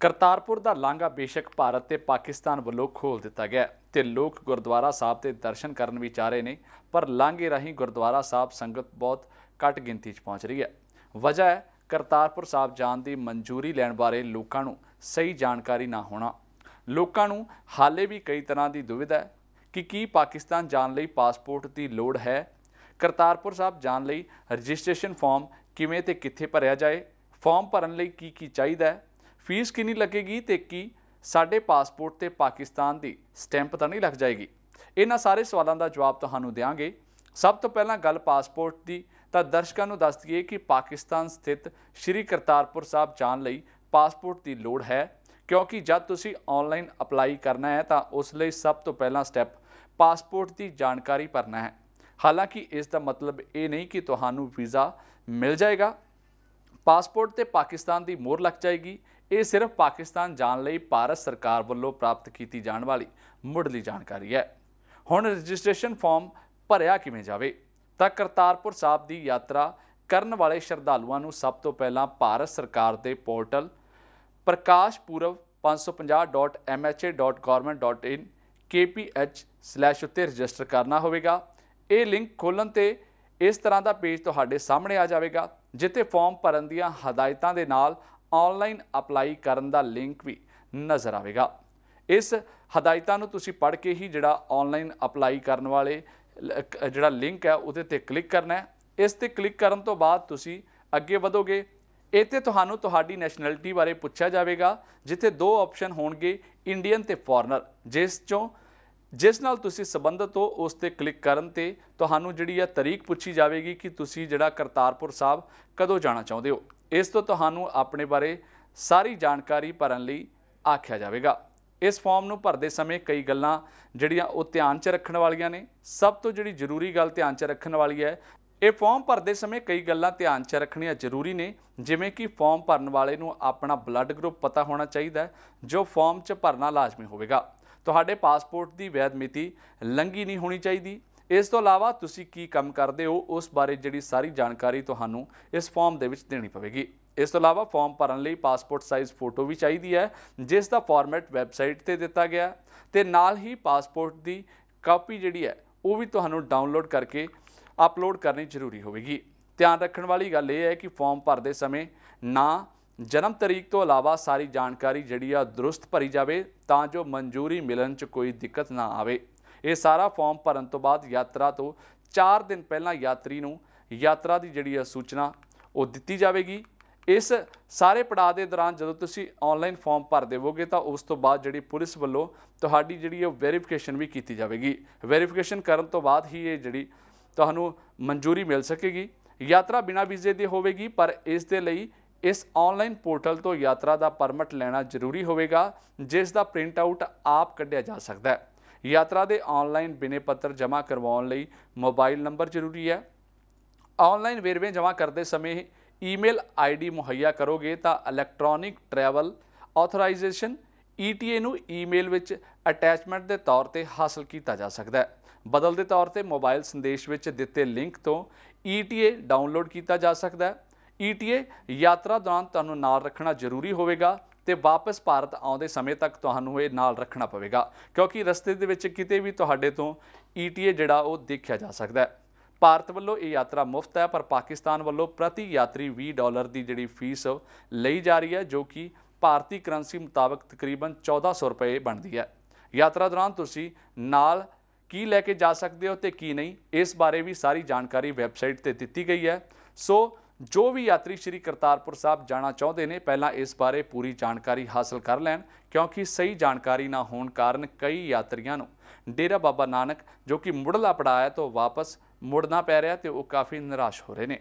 ਕਰਤਾਰਪੁਰ ਦਾ ਲਾਂਘਾ ਬੇਸ਼ੱਕ ਭਾਰਤ ਤੇ ਪਾਕਿਸਤਾਨ ਵੱਲੋਂ ਖੋਲ ਦਿੱਤਾ ਗਿਆ ਤੇ ਲੋਕ ਗੁਰਦੁਆਰਾ ਸਾਹਿਬ ਤੇ ਦਰਸ਼ਨ ਕਰਨ ਵੀ ਚਾਹ ਰਹੇ ਨੇ ਪਰ ਲਾਂਘੇ ਰਾਹੀਂ ਗੁਰਦੁਆਰਾ ਸਾਹਿਬ ਸੰਗਤ ਬਹੁਤ ਘੱਟ ਗਿਣਤੀ 'ਚ ਪਹੁੰਚ ਰਹੀ ਹੈ ਵਜ੍ਹਾ ਹੈ ਕਰਤਾਰਪੁਰ ਸਾਹਿਬ ਜਾਣ ਦੀ ਮਨਜ਼ੂਰੀ ਲੈਣ ਬਾਰੇ ਲੋਕਾਂ ਨੂੰ ਸਹੀ ਜਾਣਕਾਰੀ ਨਾ ਹੋਣਾ ਲੋਕਾਂ ਨੂੰ ਹਾਲੇ ਵੀ ਕਈ ਤਰ੍ਹਾਂ ਦੀ ਦੁਵਿਧਾ ਹੈ ਕਿ ਕੀ ਪਾਕਿਸਤਾਨ ਜਾਣ ਲਈ ਪਾਸਪੋਰਟ ਦੀ ਲੋੜ ਹੈ ਕਰਤਾਰਪੁਰ ਸਾਹਿਬ ਜਾਣ ਲਈ ਰਜਿਸਟ੍ਰੇਸ਼ਨ ਫਾਰਮ ਕਿਵੇਂ ਤੇ ਕਿੱਥੇ ਭਰਿਆ ਜਾਏ ਫਾਰਮ ਭਰਨ ਲਈ ਕੀ ਕੀ ਚਾਹੀਦਾ ਹੈ ਫੀਸ ਕਿੰਨੀ ਲੱਗੇਗੀ ਤੇ ਕੀ ਸਾਡੇ ਪਾਸਪੋਰਟ ਤੇ ਪਾਕਿਸਤਾਨ ਦੀ ਸਟੈਂਪ ਤਾਂ ਨਹੀਂ ਲੱਗ ਜਾਏਗੀ ਇਹਨਾਂ ਸਾਰੇ ਸਵਾਲਾਂ ਦਾ ਜਵਾਬ ਤੁਹਾਨੂੰ ਦੇਵਾਂਗੇ ਸਭ ਤੋਂ ਪਹਿਲਾਂ ਗੱਲ ਪਾਸਪੋਰਟ ਦੀ ਤਾਂ ਦਰਸ਼ਕਾਂ ਨੂੰ ਦੱਸ ਦਈਏ ਕਿ ਪਾਕਿਸਤਾਨ ਸਥਿਤ ਸ਼੍ਰੀ ਕਰਤਾਰਪੁਰ ਸਾਹਿਬ ਜਾਣ ਲਈ ਪਾਸਪੋਰਟ ਦੀ ਲੋੜ ਹੈ ਕਿਉਂਕਿ ਜਦ ਤੁਸੀਂ ਆਨਲਾਈਨ ਅਪਲਾਈ ਕਰਨਾ ਹੈ ਤਾਂ ਉਸ ਲਈ ਸਭ ਤੋਂ ਪਹਿਲਾਂ ਸਟੈਪ ਪਾਸਪੋਰਟ ਦੀ ਜਾਣਕਾਰੀ ਭਰਨਾ ਹੈ ਹਾਲਾਂਕਿ ਇਸ ਦਾ ਮਤਲਬ ਇਹ ਨਹੀਂ ਕਿ ਤੁਹਾਨੂੰ ਵੀਜ਼ਾ ਮਿਲ ਜਾਏਗਾ ਪਾਸਪੋਰਟ ਤੇ ਪਾਕਿਸਤਾਨ ਦੀ ਮੋਹਰ ਲੱਗ ਜਾਏਗੀ ਇਹ ਸਿਰਫ ਪਾਕਿਸਤਾਨ ਜਾਣ ਲਈ ਭਾਰਤ ਸਰਕਾਰ ਵੱਲੋਂ ਪ੍ਰਾਪਤ ਕੀਤੀ ਜਾਣ ਵਾਲੀ ਮੁੱਢਲੀ ਜਾਣਕਾਰੀ ਹੈ ਹੁਣ ਰਜਿਸਟ੍ਰੇਸ਼ਨ ਫਾਰਮ ਭਰਿਆ ਕਿਵੇਂ ਜਾਵੇ ਤਾਂ ਕਰਤਾਰਪੁਰ ਸਾਹਿਬ ਦੀ ਯਾਤਰਾ ਕਰਨ ਵਾਲੇ ਸ਼ਰਧਾਲੂਆਂ ਨੂੰ ਸਭ ਤੋਂ ਪਹਿਲਾਂ ਭਾਰਤ ਸਰਕਾਰ ਦੇ ਪੋਰਟਲ ਪ੍ਰਕਾਸ਼ਪੂਰਵ kph/ ਉੱਤੇ ਰਜਿਸਟਰ ਕਰਨਾ ਹੋਵੇਗਾ ਇਹ ਲਿੰਕ ਖੋਲਣ ਤੇ ਇਸ ਤਰ੍ਹਾਂ ਦਾ ਪੇਜ ਤੁਹਾਡੇ ਸਾਹਮਣੇ ਆ ਜਾਵੇਗਾ ਜਿੱਥੇ ਫਾਰਮ ਭਰਨ ਦੀਆਂ ਹਦਾਇਤਾਂ ਦੇ ਨਾਲ ਆਨਲਾਈਨ ਅਪਲਾਈ ਕਰਨ ਦਾ ਲਿੰਕ ਵੀ ਨਜ਼ਰ ਆਵੇਗਾ ਇਸ ਹਦਾਇਤਾਂ ਨੂੰ ਤੁਸੀਂ ਪੜ੍ਹ ਕੇ ਹੀ ਜਿਹੜਾ ਆਨਲਾਈਨ ਅਪਲਾਈ ਕਰਨ ਵਾਲੇ ਜਿਹੜਾ ਲਿੰਕ ਹੈ ਉਹਦੇ ਤੇ ਕਲਿੱਕ ਕਰਨਾ ਹੈ ਇਸ ਤੇ ਕਲਿੱਕ ਕਰਨ ਤੋਂ ਬਾਅਦ ਤੁਸੀਂ ਅੱਗੇ ਵਧੋਗੇ ਇੱਥੇ ਤੁਹਾਨੂੰ ਤੁਹਾਡੀ ਨੈਸ਼ਨੈਲਿਟੀ ਬਾਰੇ ਪੁੱਛਿਆ ਜਾਵੇਗਾ ਜਿੱਥੇ ਦੋ ਆਪਸ਼ਨ ਹੋਣਗੇ ਇੰਡੀਅਨ ਤੇ ਫੋਰਨਰ ਜਿਸ ਚੋਂ ਜਿਸ ਨਾਲ ਤੁਸੀਂ ਸੰਬੰਧਤ ਹੋ ਉਸ ਤੇ ਕਲਿੱਕ ਕਰਨ ਤੇ ਤੁਹਾਨੂੰ ਜਿਹੜੀ ਆ ਤਰੀਕ ਪੁੱਛੀ ਜਾਵੇਗੀ ਕਿ ਤੁਸੀਂ ਜਿਹੜਾ ਕਰਤਾਰਪੁਰ ਸਾਹਿਬ ਕਦੋਂ ਜਾਣਾ ਚਾਹੁੰਦੇ ਹੋ ਇਸ ਤੋਂ ਤੁਹਾਨੂੰ ਆਪਣੇ ਬਾਰੇ ਸਾਰੀ ਜਾਣਕਾਰੀ ਭਰਨ ਲਈ ਆਖਿਆ ਜਾਵੇਗਾ ਇਸ ਫਾਰਮ ਨੂੰ ਭਰਦੇ ਸਮੇਂ ਕਈ ਗੱਲਾਂ ਜਿਹੜੀਆਂ ਉਹ ਧਿਆਨ 'ਚ ਰੱਖਣ ਵਾਲੀਆਂ ਨੇ ਸਭ ਤੋਂ ਜਿਹੜੀ ਜ਼ਰੂਰੀ ਗੱਲ ਧਿਆਨ 'ਚ ਰੱਖਣ ਵਾਲੀ ਹੈ ਇਹ ਫਾਰਮ ਭਰਦੇ ਸਮੇਂ ਕਈ ਗੱਲਾਂ ਧਿਆਨ 'ਚ ਰੱਖਣੀਆਂ ਜ਼ਰੂਰੀ ਨੇ ਜਿਵੇਂ ਕਿ ਫਾਰਮ ਭਰਨ ਵਾਲੇ ਨੂੰ ਆਪਣਾ ਬਲੱਡ ਗਰੁੱਪ ਪਤਾ ਹੋਣਾ ਚਾਹੀਦਾ ਜੋ ਫਾਰਮ 'ਚ ਭਰਨਾ ਲਾਜ਼ਮੀ ਹੋਵੇਗਾ ਤੁਹਾਡੇ ਪਾਸਪੋਰਟ ਦੀ ਵੈਧ ਮਿਤੀ ਲੰਗੀ ਨਹੀਂ ਹੋਣੀ ਚਾਹੀਦੀ ਇਸ ਤੋਂ ਇਲਾਵਾ ਤੁਸੀਂ ਕੀ ਕੰਮ ਕਰਦੇ ਹੋ ਉਸ ਬਾਰੇ ਜਿਹੜੀ ਸਾਰੀ ਜਾਣਕਾਰੀ ਤੁਹਾਨੂੰ ਇਸ ਫਾਰਮ ਦੇ ਵਿੱਚ ਦੇਣੀ ਪਵੇਗੀ ਇਸ ਤੋਂ ਇਲਾਵਾ ਫਾਰਮ ਭਰਨ ਲਈ ਪਾਸਪੋਰਟ ਸਾਈਜ਼ ਫੋਟੋ ਵੀ ਚਾਹੀਦੀ ਹੈ ਜਿਸ ਦਾ ਫਾਰਮੈਟ ਵੈਬਸਾਈਟ ਤੇ ਦਿੱਤਾ ਗਿਆ ਤੇ ਨਾਲ ਹੀ ਪਾਸਪੋਰਟ ਦੀ ਕਾਪੀ ਜਿਹੜੀ ਹੈ ਉਹ ਵੀ ਤੁਹਾਨੂੰ ਡਾਊਨਲੋਡ ਕਰਕੇ ਅਪਲੋਡ ਕਰਨੀ ਜ਼ਰੂਰੀ ਹੋਵੇਗੀ ਧਿਆਨ ਰੱਖਣ ਵਾਲੀ ਗੱਲ ਇਹ ਹੈ ਕਿ ਫਾਰਮ ਭਰਦੇ ਸਮੇਂ ਨਾ ਜਨਮ ਤਰੀਕ ਤੋਂ ਇਲਾਵਾ ਸਾਰੀ ਜਾਣਕਾਰੀ ਜਿਹੜੀ ਆ ਦਰੁਸਤ ਭਰੀ ਜਾਵੇ ਤਾਂ ਜੋ ਮਨਜ਼ੂਰੀ ਮਿਲਣ 'ਚ ਕੋਈ ਦਿੱਕਤ ਨਾ ਆਵੇ ਇਹ ਸਾਰਾ ਫਾਰਮ ਭਰਨ ਤੋਂ ਬਾਅਦ ਯਾਤਰਾ ਤੋਂ 4 ਦਿਨ ਪਹਿਲਾਂ ਯਾਤਰੀ ਨੂੰ ਯਾਤਰਾ ਦੀ ਜਿਹੜੀ ਆ ਸੂਚਨਾ ਉਹ ਦਿੱਤੀ ਜਾਵੇਗੀ ਇਸ ਸਾਰੇ ਪੜਾਅ ਦੇ ਦੌਰਾਨ ਜਦੋਂ ਤੁਸੀਂ ਆਨਲਾਈਨ ਫਾਰਮ ਭਰ ਦੇਵੋਗੇ ਤਾਂ ਉਸ ਤੋਂ ਬਾਅਦ ਜਿਹੜੀ ਪੁਲਿਸ ਵੱਲੋਂ ਤੁਹਾਡੀ ਜਿਹੜੀ ਉਹ ਵੈਰੀਫਿਕੇਸ਼ਨ ਵੀ ਕੀਤੀ ਜਾਵੇਗੀ ਵੈਰੀਫਿਕੇਸ਼ਨ ਕਰਨ ਤੋਂ ਬਾਅਦ ਹੀ ਇਹ ਜਿਹੜੀ ਤੁਹਾਨੂੰ ਮਨਜ਼ੂਰੀ ਮਿਲ ਸਕੇਗੀ ਯਾਤਰਾ ਬਿਨਾ ਵੀਜ਼ੇ ਦੀ ਹੋਵੇਗੀ ਪਰ ਇਸ ਦੇ ਲਈ ਇਸ ਆਨਲਾਈਨ ਪੋਰਟਲ ਤੋਂ ਯਾਤਰਾ ਦਾ ਪਰਮਿਟ ਲੈਣਾ ਜ਼ਰੂਰੀ ਹੋਵੇਗਾ ਜਿਸ ਦਾ ਪ੍ਰਿੰਟ ਆਊਟ ਆਪ ਕੱਢਿਆ ਜਾ ਸਕਦਾ ਹੈ ਯਾਤਰਾ ਦੇ ਆਨਲਾਈਨ ਬਿਨੇ ਪੱਤਰ ਜਮ੍ਹਾਂ ਕਰਵਾਉਣ ਲਈ ਮੋਬਾਈਲ ਨੰਬਰ ਜ਼ਰੂਰੀ ਹੈ ਆਨਲਾਈਨ ਵੇਰਵੇ ਜਮ੍ਹਾਂ ਕਰਦੇ ਸਮੇਂ ਈਮੇਲ ਆਈਡੀ ਮੁਹੱਈਆ ਕਰੋਗੇ ਤਾਂ ਇਲੈਕਟ੍ਰੋਨਿਕ ਟਰੈਵਲ ਆਥੋਰਾਈਜੇਸ਼ਨ ETA ਨੂੰ ਈਮੇਲ ਵਿੱਚ ਅਟੈਚਮੈਂਟ ਦੇ ਤੌਰ ਤੇ ਹਾਸਲ ਕੀਤਾ ਜਾ ਸਕਦਾ ਹੈ ਬਦਲਦੇ ਤੌਰ ਤੇ ਮੋਬਾਈਲ ਸੰਦੇਸ਼ ਵਿੱਚ ਦਿੱਤੇ ਲਿੰਕ ਤੋਂ ETA ਡਾਊਨਲੋਡ ਕੀਤਾ ਜਾ ਸਕਦਾ ਹੈ ਈਟੀਏ ਯਾਤਰਾ ਦੌਰਾਨ ਤੁਹਾਨੂੰ ਨਾਲ ਰੱਖਣਾ ਜ਼ਰੂਰੀ ਹੋਵੇਗਾ ਤੇ ਵਾਪਸ ਭਾਰਤ ਆਉਂਦੇ ਸਮੇਂ ਤੱਕ ਤੁਹਾਨੂੰ ਇਹ ਨਾਲ ਰੱਖਣਾ ਪਵੇਗਾ ਕਿਉਂਕਿ ਰਸਤੇ ਦੇ ਵਿੱਚ ਕਿਤੇ ਵੀ ਤੁਹਾਡੇ ਤੋਂ ਈਟੀਏ ਜਿਹੜਾ ਉਹ ਦੇਖਿਆ ਜਾ ਸਕਦਾ ਹੈ ਭਾਰਤ ਵੱਲੋਂ ਇਹ ਯਾਤਰਾ ਮੁਫਤ ਹੈ ਪਰ ਪਾਕਿਸਤਾਨ ਵੱਲੋਂ ਪ੍ਰਤੀ ਯਾਤਰੀ 20 ਡਾਲਰ ਦੀ ਜਿਹੜੀ ਫੀਸ ਲਈ ਜਾ ਰਹੀ ਹੈ ਜੋ ਕਿ ਭਾਰਤੀ ਕਰੰਸੀ ਮੁਤਾਬਕ ਤਕਰੀਬਨ 1400 ਰੁਪਏ ਬਣਦੀ ਹੈ ਯਾਤਰਾ ਦੌਰਾਨ ਤੁਸੀਂ ਨਾਲ ਕੀ ਲੈ ਕੇ ਜਾ ਸਕਦੇ ਹੋ ਤੇ ਕੀ ਨਹੀਂ ਇਸ ਬਾਰੇ ਵੀ ਸਾਰੀ ਜਾਣਕਾਰੀ ਵੈਬਸਾਈਟ ਤੇ ਦਿੱਤੀ ਗਈ ਹੈ ਸੋ ਜੋ ਵੀ ਯਾਤਰੀ ਸ੍ਰੀ ਕਰਤਾਰਪੁਰ ਸਾਹਿਬ ਜਾਣਾ ਚਾਹੁੰਦੇ ਨੇ ਪਹਿਲਾਂ ਇਸ ਬਾਰੇ ਪੂਰੀ ਜਾਣਕਾਰੀ ਹਾਸਲ ਕਰ ਲੈਣ ਕਿਉਂਕਿ ਸਹੀ ਜਾਣਕਾਰੀ ਨਾ ਹੋਣ ਕਾਰਨ ਕਈ ਯਾਤਰੀਆਂ ਨੂੰ ਡੇਰਾ ਬਾਬਾ ਨਾਨਕ ਜੋ ਕਿ ਮੁੜਲਾ ਪੜਾਇਆ ਤੋਂ ਵਾਪਸ ਮੁੜਨਾ ਪੈ ਰਿਹਾ ਤੇ ਉਹ ਕਾਫੀ ਨਿਰਾਸ਼ ਹੋ ਰਹੇ ਨੇ